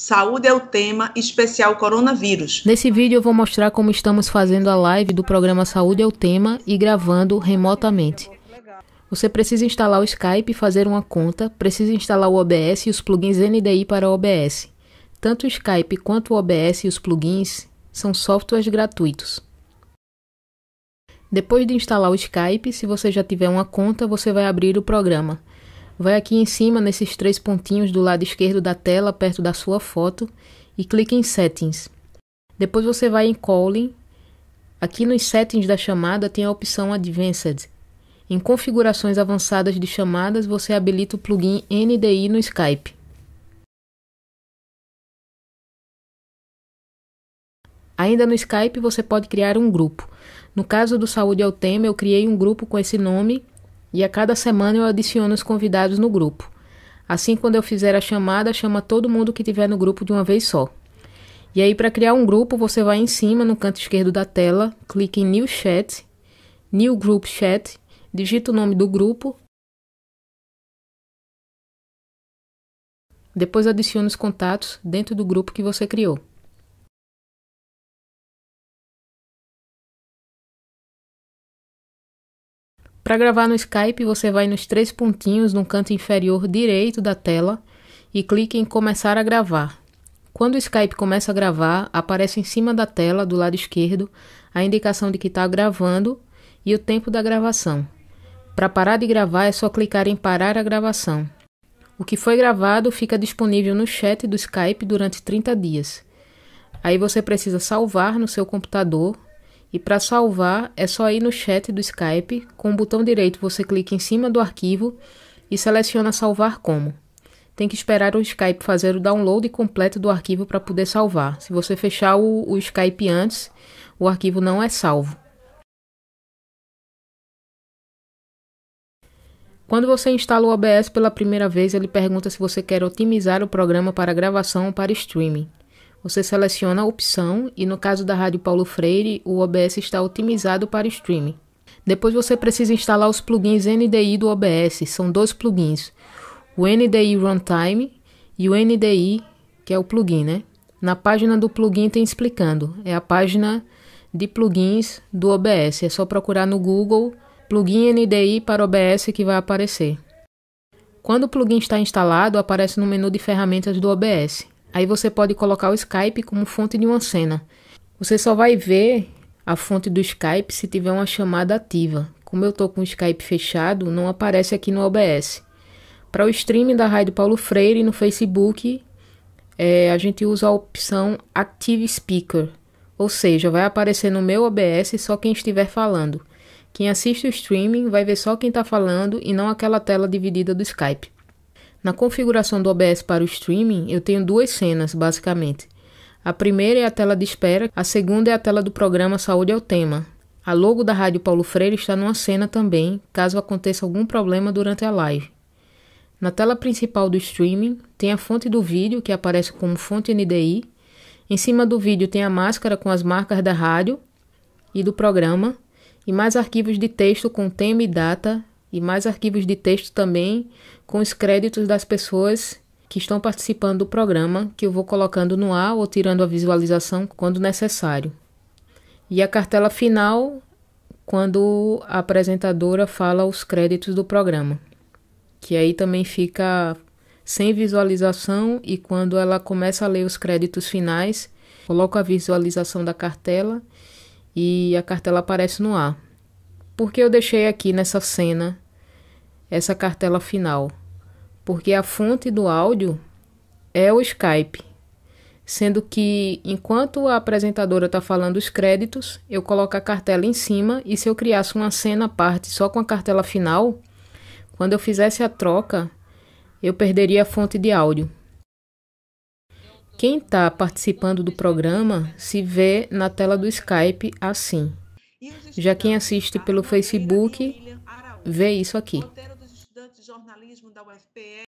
Saúde é o tema especial coronavírus. Nesse vídeo eu vou mostrar como estamos fazendo a live do programa Saúde é o tema e gravando remotamente. Você precisa instalar o Skype e fazer uma conta, precisa instalar o OBS e os plugins NDI para o OBS. Tanto o Skype quanto o OBS e os plugins são softwares gratuitos. Depois de instalar o Skype, se você já tiver uma conta, você vai abrir o programa. Vai aqui em cima nesses três pontinhos do lado esquerdo da tela, perto da sua foto, e clique em Settings. Depois você vai em Calling. Aqui nos Settings da chamada tem a opção Advanced. Em Configurações avançadas de chamadas, você habilita o plugin NDI no Skype. Ainda no Skype, você pode criar um grupo. No caso do Saúde ao Tema, eu criei um grupo com esse nome e a cada semana eu adiciono os convidados no grupo. Assim, quando eu fizer a chamada, chama todo mundo que tiver no grupo de uma vez só. E aí, para criar um grupo, você vai em cima, no canto esquerdo da tela, clique em New Chat, New Group Chat, digita o nome do grupo. Depois adicione os contatos dentro do grupo que você criou. Para gravar no Skype, você vai nos três pontinhos no canto inferior direito da tela e clique em Começar a gravar. Quando o Skype começa a gravar, aparece em cima da tela, do lado esquerdo, a indicação de que está gravando e o tempo da gravação. Para parar de gravar, é só clicar em Parar a gravação. O que foi gravado fica disponível no chat do Skype durante 30 dias. Aí você precisa salvar no seu computador e para salvar, é só ir no chat do Skype, com o botão direito você clica em cima do arquivo e seleciona salvar como. Tem que esperar o Skype fazer o download completo do arquivo para poder salvar. Se você fechar o, o Skype antes, o arquivo não é salvo. Quando você instala o OBS pela primeira vez, ele pergunta se você quer otimizar o programa para gravação ou para streaming. Você seleciona a opção e, no caso da Rádio Paulo Freire, o OBS está otimizado para streaming. Depois você precisa instalar os plugins NDI do OBS, são dois plugins, o NDI Runtime e o NDI, que é o plugin, né? Na página do plugin tem explicando, é a página de plugins do OBS, é só procurar no Google plugin NDI para OBS que vai aparecer. Quando o plugin está instalado, aparece no menu de ferramentas do OBS. Aí você pode colocar o Skype como fonte de uma cena. Você só vai ver a fonte do Skype se tiver uma chamada ativa. Como eu estou com o Skype fechado, não aparece aqui no OBS. Para o streaming da Rádio Paulo Freire no Facebook, é, a gente usa a opção Active Speaker, ou seja, vai aparecer no meu OBS só quem estiver falando. Quem assiste o streaming vai ver só quem está falando e não aquela tela dividida do Skype. Na configuração do OBS para o streaming, eu tenho duas cenas, basicamente. A primeira é a tela de espera, a segunda é a tela do programa Saúde ao é Tema. A logo da Rádio Paulo Freire está numa cena também, caso aconteça algum problema durante a live. Na tela principal do streaming, tem a fonte do vídeo, que aparece como fonte NDI. Em cima do vídeo tem a máscara com as marcas da rádio e do programa, e mais arquivos de texto com tema e data e mais arquivos de texto também com os créditos das pessoas que estão participando do programa, que eu vou colocando no ar ou tirando a visualização quando necessário. E a cartela final, quando a apresentadora fala os créditos do programa, que aí também fica sem visualização e quando ela começa a ler os créditos finais, coloco a visualização da cartela e a cartela aparece no ar. Porque eu deixei aqui nessa cena essa cartela final? Porque a fonte do áudio é o Skype, sendo que enquanto a apresentadora está falando os créditos, eu coloco a cartela em cima e se eu criasse uma cena à parte só com a cartela final, quando eu fizesse a troca, eu perderia a fonte de áudio. Quem está participando do programa se vê na tela do Skype assim. Já quem assiste pelo Facebook vê isso aqui.